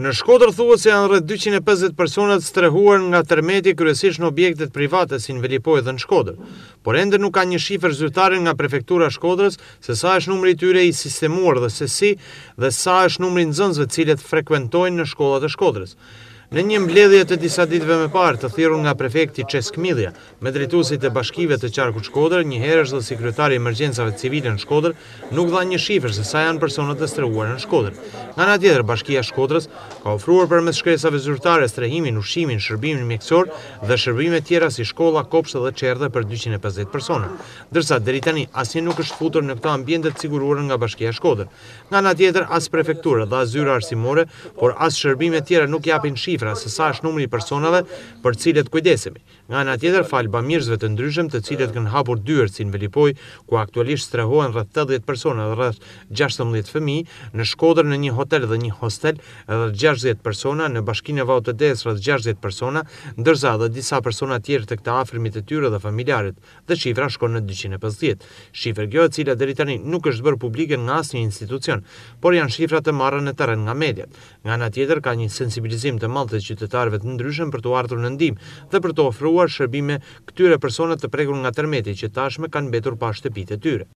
Në shkodrë thua se janë rrë 250 personat strehuar nga tërmeti kërësish në objektet private si në Velipoj dhe në shkodrë, por ende nuk ka një shifër zyrtare nga prefektura shkodrës se sa është numri tyre i sistemuar dhe se si dhe sa është numri në zënzve cilet frekventojnë në shkodrat e shkodrës. Në një mbledhje të disa ditve me parë të thirur nga prefekti Qesk Milja, me drejtusit e bashkive të qarku Shkoder, një herës dhe sekretari i mërgjensave civile në Shkoder, nuk dha një shifrë se sa janë personat e strehuar në Shkoder. Nga nga tjetër, bashkia Shkodrës ka ofruar për mes shkresave zyrtare, strehimin, ushimin, shërbimin mjekësor dhe shërbime tjera si shkolla, kopshë dhe qerdhe për 250 persona. Dërsa, dëritani, asin nuk është futur në këta ambjendet siguruar nga bashkia Shkoder. Nga nga tjetër, as prefekturë dhe as zyra arsimore, por as shërbime tjera nuk japin shifrë shifra se sa është numri i personave për cilët kujdesemi. Nga nga tjetër fal bamirësve të ndryshëm të cilët kanë hapur dyert si në Velipoj, ku aktualisht strehohen rreth 80 persona dhe rreth 16 fëmijë në Shkodër në një hotel dhe një hostel edhe 60 persona në Bashkinë e vautë të desë rreth 60 persona, ndërsa edhe disa persona tjerë të këta afrimit e tyre dhe familjarët. Dhe shifra shkon në 250. Shifra gjo e cilat deri tani nuk është bërë publike nga asnjë institucion, por janë shifra të marra në terren nga mediat. Nga ana tjetër ka një sensibilizim të madh të qytetarëve të ndryshëm për të ardhur në ndihmë dhe për të ofruar shërbime këtyre personave të prekur nga tërmeti që tashmë kanë mbetur pa shtëpitë e tyre.